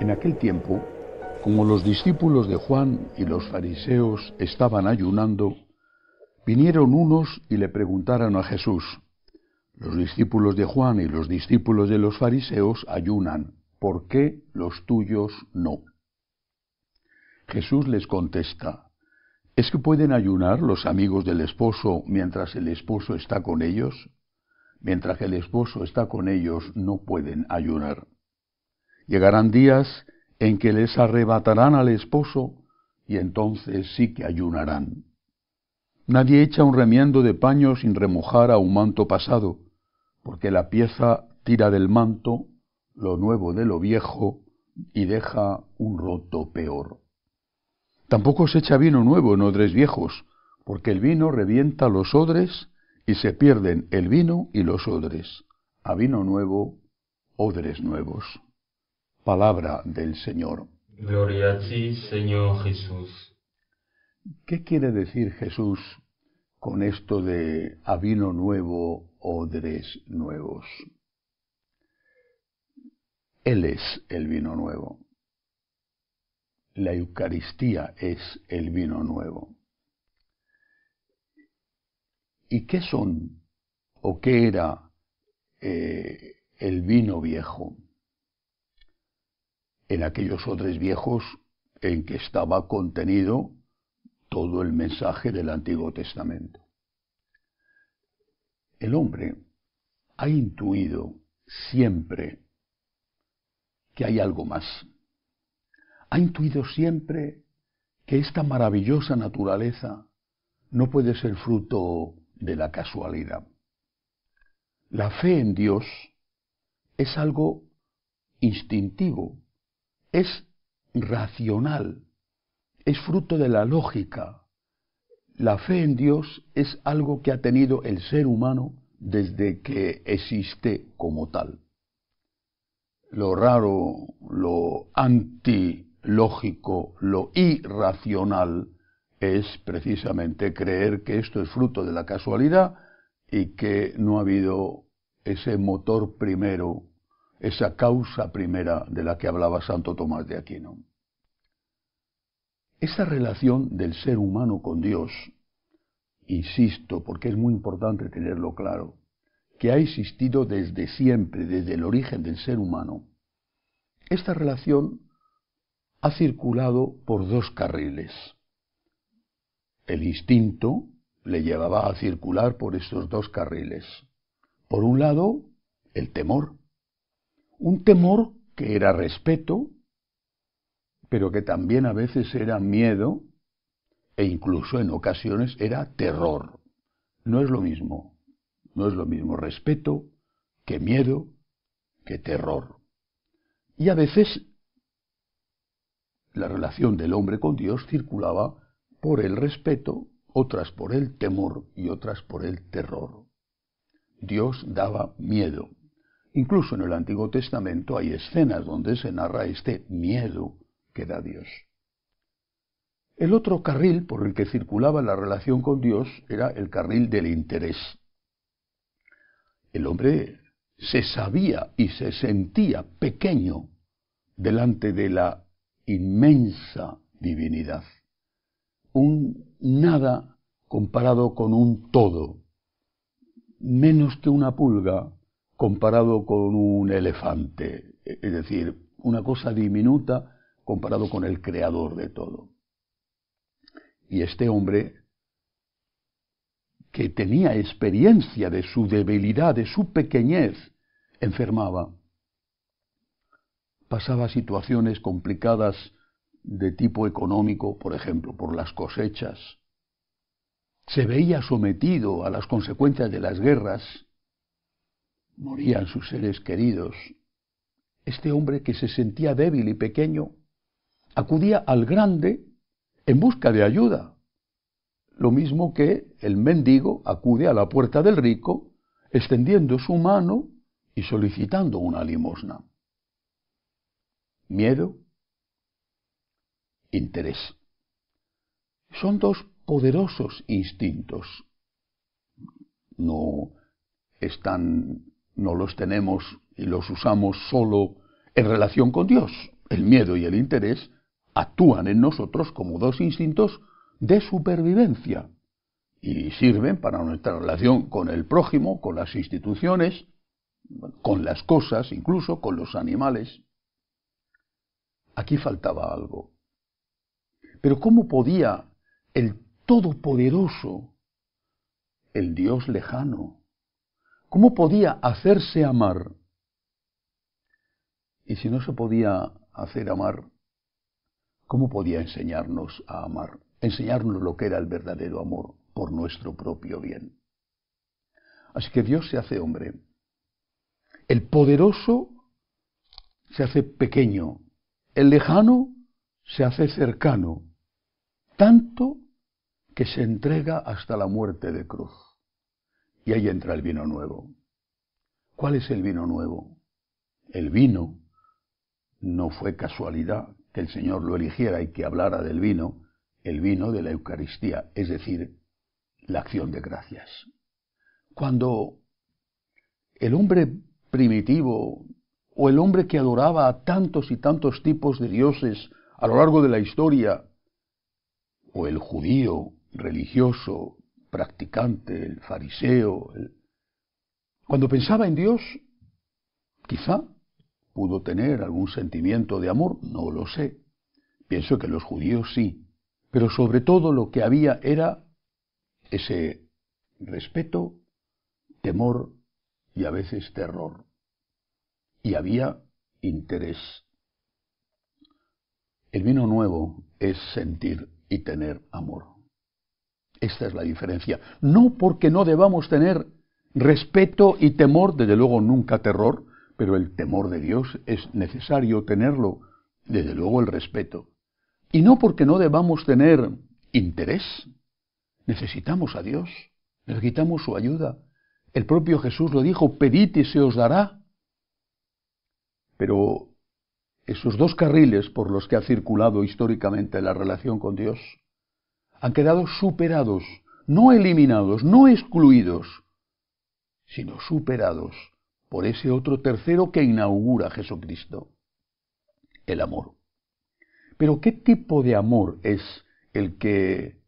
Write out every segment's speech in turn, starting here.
En aquel tiempo, como los discípulos de Juan y los fariseos estaban ayunando, vinieron unos y le preguntaron a Jesús, los discípulos de Juan y los discípulos de los fariseos ayunan, ¿por qué los tuyos no? Jesús les contesta, ¿Es que pueden ayunar los amigos del esposo mientras el esposo está con ellos? Mientras que el esposo está con ellos, no pueden ayunar. Llegarán días en que les arrebatarán al esposo y entonces sí que ayunarán. Nadie echa un remiendo de paño sin remojar a un manto pasado, porque la pieza tira del manto lo nuevo de lo viejo y deja un roto peor. Tampoco se echa vino nuevo en odres viejos, porque el vino revienta los odres y se pierden el vino y los odres. A vino nuevo, odres nuevos. Palabra del Señor. Gloria a ti, Señor Jesús. ¿Qué quiere decir Jesús con esto de a vino nuevo, odres nuevos? Él es el vino nuevo la Eucaristía es el vino nuevo. ¿Y qué son o qué era eh, el vino viejo? En aquellos otros viejos en que estaba contenido todo el mensaje del Antiguo Testamento. El hombre ha intuido siempre que hay algo más ha intuido siempre que esta maravillosa naturaleza no puede ser fruto de la casualidad. La fe en Dios es algo instintivo, es racional, es fruto de la lógica. La fe en Dios es algo que ha tenido el ser humano desde que existe como tal. Lo raro, lo anti lógico, lo irracional, es precisamente creer que esto es fruto de la casualidad y que no ha habido ese motor primero, esa causa primera de la que hablaba Santo Tomás de Aquino. Esa relación del ser humano con Dios, insisto, porque es muy importante tenerlo claro, que ha existido desde siempre, desde el origen del ser humano, esta relación ha circulado por dos carriles. El instinto le llevaba a circular por estos dos carriles. Por un lado, el temor. Un temor que era respeto, pero que también a veces era miedo e incluso en ocasiones era terror. No es lo mismo, no es lo mismo respeto que miedo que terror. Y a veces la relación del hombre con Dios circulaba por el respeto, otras por el temor y otras por el terror. Dios daba miedo. Incluso en el Antiguo Testamento hay escenas donde se narra este miedo que da Dios. El otro carril por el que circulaba la relación con Dios era el carril del interés. El hombre se sabía y se sentía pequeño delante de la inmensa divinidad, un nada comparado con un todo, menos que una pulga comparado con un elefante, e-, es decir, una cosa diminuta comparado con el creador de todo. Y este hombre, que tenía experiencia de su debilidad, de su pequeñez, enfermaba pasaba situaciones complicadas de tipo económico, por ejemplo, por las cosechas. Se veía sometido a las consecuencias de las guerras. Morían sus seres queridos. Este hombre que se sentía débil y pequeño acudía al grande en busca de ayuda. Lo mismo que el mendigo acude a la puerta del rico extendiendo su mano y solicitando una limosna. Miedo, interés. Son dos poderosos instintos. No están, no los tenemos y los usamos solo en relación con Dios. El miedo y el interés actúan en nosotros como dos instintos de supervivencia y sirven para nuestra relación con el prójimo, con las instituciones, con las cosas, incluso con los animales. Aquí faltaba algo. Pero ¿cómo podía el Todopoderoso, el Dios lejano, cómo podía hacerse amar? Y si no se podía hacer amar, ¿cómo podía enseñarnos a amar? Enseñarnos lo que era el verdadero amor por nuestro propio bien. Así que Dios se hace hombre. El poderoso se hace pequeño, el lejano se hace cercano, tanto que se entrega hasta la muerte de cruz. Y ahí entra el vino nuevo. ¿Cuál es el vino nuevo? El vino no fue casualidad que el Señor lo eligiera y que hablara del vino, el vino de la Eucaristía, es decir, la acción de gracias. Cuando el hombre primitivo o el hombre que adoraba a tantos y tantos tipos de dioses a lo largo de la historia, o el judío religioso, practicante, el fariseo. Cuando pensaba en Dios, quizá pudo tener algún sentimiento de amor, no lo sé. Pienso que los judíos sí, pero sobre todo lo que había era ese respeto, temor y a veces terror y había interés. El vino nuevo es sentir y tener amor. Esta es la diferencia. No porque no debamos tener respeto y temor, desde luego nunca terror, pero el temor de Dios es necesario tenerlo, desde luego el respeto. Y no porque no debamos tener interés. Necesitamos a Dios, necesitamos su ayuda. El propio Jesús lo dijo, pedid y se os dará. Pero esos dos carriles por los que ha circulado históricamente la relación con Dios han quedado superados, no eliminados, no excluidos, sino superados por ese otro tercero que inaugura Jesucristo, el amor. Pero ¿qué tipo de amor es el que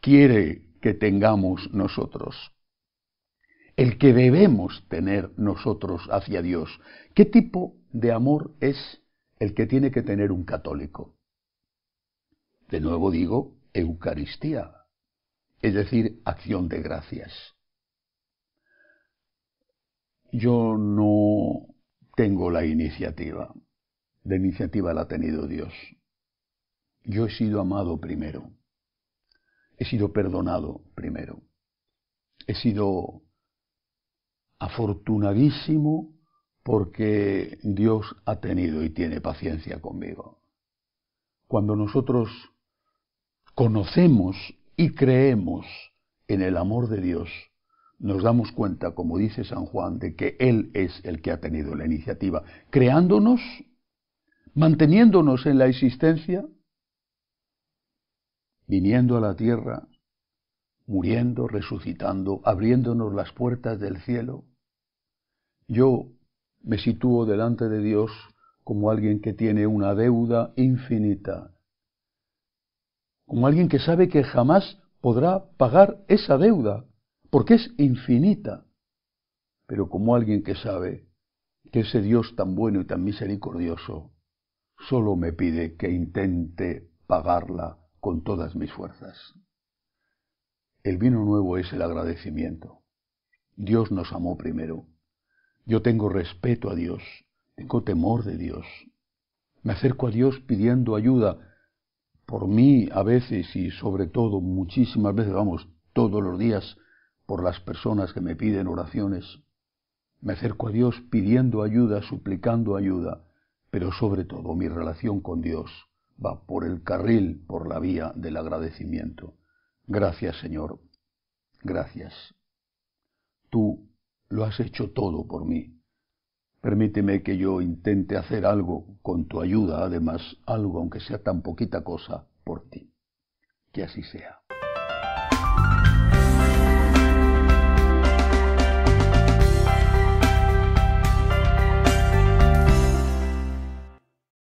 quiere que tengamos nosotros? el que debemos tener nosotros hacia Dios. ¿Qué tipo de amor es el que tiene que tener un católico? De nuevo digo, Eucaristía, es decir, acción de gracias. Yo no tengo la iniciativa, la iniciativa la ha tenido Dios. Yo he sido amado primero, he sido perdonado primero, he sido afortunadísimo porque Dios ha tenido y tiene paciencia conmigo. Cuando nosotros conocemos y creemos en el amor de Dios, nos damos cuenta, como dice San Juan, de que Él es el que ha tenido la iniciativa, creándonos, manteniéndonos en la existencia, viniendo a la tierra muriendo, resucitando, abriéndonos las puertas del cielo. Yo me sitúo delante de Dios como alguien que tiene una deuda infinita, como alguien que sabe que jamás podrá pagar esa deuda, porque es infinita, pero como alguien que sabe que ese Dios tan bueno y tan misericordioso solo me pide que intente pagarla con todas mis fuerzas. El vino nuevo es el agradecimiento. Dios nos amó primero. Yo tengo respeto a Dios, tengo temor de Dios. Me acerco a Dios pidiendo ayuda por mí a veces y sobre todo muchísimas veces, vamos, todos los días, por las personas que me piden oraciones. Me acerco a Dios pidiendo ayuda, suplicando ayuda, pero sobre todo mi relación con Dios va por el carril, por la vía del agradecimiento. Gracias, Señor. Gracias. Tú lo has hecho todo por mí. Permíteme que yo intente hacer algo con tu ayuda, además, algo aunque sea tan poquita cosa, por ti. Que así sea.